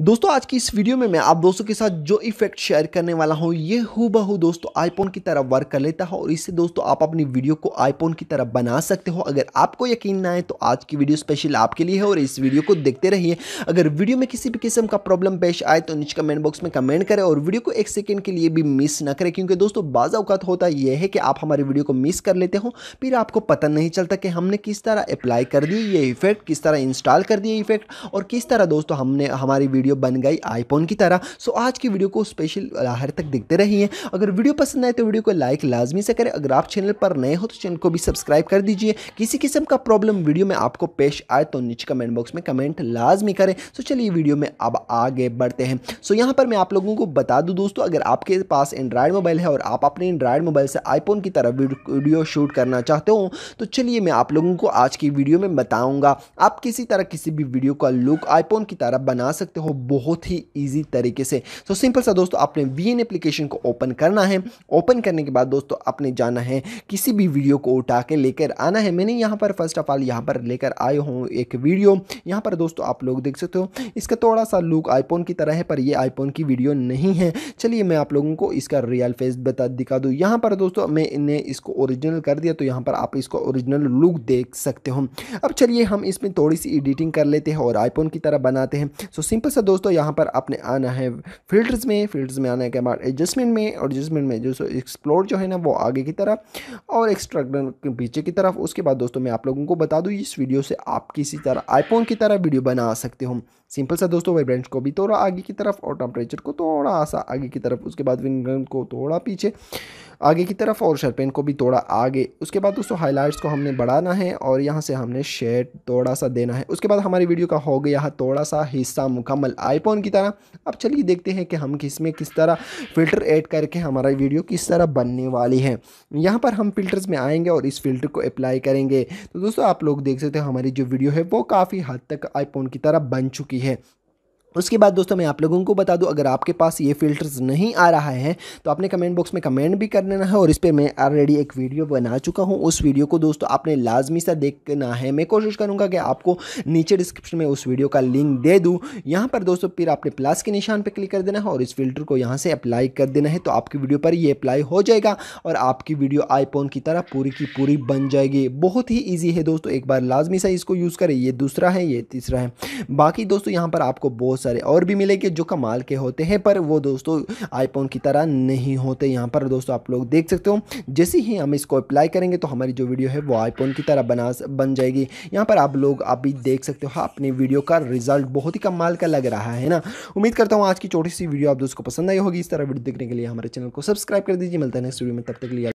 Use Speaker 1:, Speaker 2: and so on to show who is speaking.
Speaker 1: दोस्तों आज की इस वीडियो में मैं आप दोस्तों के साथ जो इफेक्ट शेयर करने वाला हूँ ये हु बहु दोस्तों आईफोन की तरह वर्क कर लेता है और इससे दोस्तों आप अपनी वीडियो को आईफोन की तरह बना सकते हो अगर आपको यकीन ना आए तो आज की वीडियो स्पेशल आपके लिए है और इस वीडियो को देखते रहिए अगर वीडियो में किसी भी किस्म का प्रॉब्लम पेश आए तो नीचे कमेंट बॉक्स में कमेंट करें और वीडियो को एक सेकेंड के लिए भी मिस ना करें क्योंकि दोस्तों बाज़ अवकात होता यह है कि आप हमारे वीडियो को मिस कर लेते हो फिर आपको पता नहीं चलता कि हमने किस तरह अप्लाई कर दिए ये इफेक्ट किस तरह इंस्टॉल कर दिए इफेक्ट और किस तरह दोस्तों हमने हमारी वीडियो बन गई आईफोन की तरह सो आज की वीडियो को स्पेशल आहर तक देखते रहिए अगर वीडियो पसंद आए तो वीडियो को लाइक लाजमी से करें अगर आप चैनल पर नए हो तो चैनल को भी सब्सक्राइब कर दीजिए किसी किस्म का प्रॉब्लम वीडियो में आपको पेश आए तो नीचे कमेंट बॉक्स में कमेंट लाजमी करें सो चलिए वीडियो में अब आगे बढ़ते हैं सो यहाँ पर मैं आप लोगों को बता दूँ दोस्तों अगर आपके पास एंड्रॉयड मोबाइल है और आप अपने एंड्रॉयड मोबाइल से आईफोन की तरह वीडियो शूट करना चाहते हो तो चलिए मैं आप लोगों को आज की वीडियो में बताऊँगा आप किसी तरह किसी भी वीडियो का लुक आईफोन की तरह बना सकते हो आपको बहुत ही ईजी तरीके से सो सिंपल सा दोस्तों आपने वी एप्लीकेशन को ओपन करना है ओपन करने के बाद दोस्तों आपने जाना है किसी भी वीडियो को उठा के लेकर आना है मैंने यहाँ पर फर्स्ट ऑफ ऑल यहाँ पर लेकर आए हूँ एक वीडियो यहाँ पर दोस्तों आप लोग देख सकते हो इसका थोड़ा सा लुक आईफोन की तरह है पर ये आईफोन की वीडियो नहीं है चलिए मैं आप लोगों को इसका रियल फेस बता दिखा दूँ यहाँ पर दोस्तों मैंने इसको ओरिजिनल कर दिया तो यहाँ पर आप इसको ओरिजिनल लुक देख सकते हो अब चलिए हम इसमें थोड़ी सी एडिटिंग कर लेते हैं और आईफोन की तरह बनाते हैं सो सिंपल सा साथ अच्छा, दोस्तों यहाँ पर आपने आना है फिल्टर्स में फिल्टर्स में आने के बाद एडजस्टमेंट में और एडजस्टमेंट में जो एक्सप्लोर जो है ना वो आगे की तरफ और एक्स्ट्रा पीछे की तरफ उसके बाद दोस्तों मैं आप लोगों को बता दूँ इस वीडियो से आप किसी तरह आईफोन की तरह वीडियो बना सकते हो सिंपल सा दोस्तों वाइब्रेंस को भी थोड़ा आगे की तरफ और टेम्परेचर को थोड़ा सा आगे की तरफ उसके बाद विंग को थोड़ा पीछे आगे की तरफ और शर्पेन को भी थोड़ा आगे उसके बाद दोस्तों हाइलाइट्स को हमने बढ़ाना है और यहाँ से हमने शेड थोड़ा सा देना है उसके बाद हमारी वीडियो का हो गया थोड़ा सा हिस्सा मुकम्मल नॉर्मल आईफोन की तरह अब चलिए देखते हैं कि हम किस में किस तरह फ़िल्टर ऐड करके हमारा वीडियो किस तरह बनने वाली है यहाँ पर हम फ़िल्टर्स में आएंगे और इस फ़िल्टर को अप्लाई करेंगे तो दोस्तों आप लोग देख सकते हो हमारी जो वीडियो है वो काफ़ी हद तक आईफोन की तरह बन चुकी है उसके बाद दोस्तों मैं आप लोगों को बता दूं अगर आपके पास ये फ़िल्टर्स नहीं आ रहा है तो आपने कमेंट बॉक्स में कमेंट भी कर लेना है और इस पर मैं ऑलरेडी एक वीडियो बना चुका हूँ उस वीडियो को दोस्तों आपने लाजमी सा देखना है मैं कोशिश करूँगा कि आपको नीचे डिस्क्रिप्शन में उस वीडियो का लिंक दे दूँ यहाँ पर दोस्तों फिर आपने प्लस के निशान पर क्लिक कर देना है और इस फिल्टर को यहाँ से अप्लाई कर देना है तो आपकी वीडियो पर ये अप्लाई हो जाएगा और आपकी वीडियो आईफोन की तरह पूरी की पूरी बन जाएगी बहुत ही ईजी है दोस्तों एक बार लाजमी सा इसको यूज़ करें ये दूसरा है ये तीसरा है बाकी दोस्तों यहाँ पर आपको बहुत सारे और भी मिलेंगे जो कमाल के होते हैं पर वो दोस्तों आईफोन की तरह नहीं होते यहाँ पर दोस्तों आप लोग देख सकते हो जैसे ही हम इसको अप्लाई करेंगे तो हमारी जो वीडियो है वो आईफोन की तरह बना बन जाएगी यहाँ पर आप लोग अभी देख सकते हो हाँ, अपने वीडियो का रिजल्ट बहुत ही कमाल का लग रहा है ना उम्मीद करता हूँ आज की छोटी सी वीडियो आप दोस्तों को पसंद आई होगी इस तरह वीडियो देखने के लिए हमारे चैनल को सब्सक्राइब कर दीजिए मिलता है नेक्स्ट वीडियो में तब तक लिया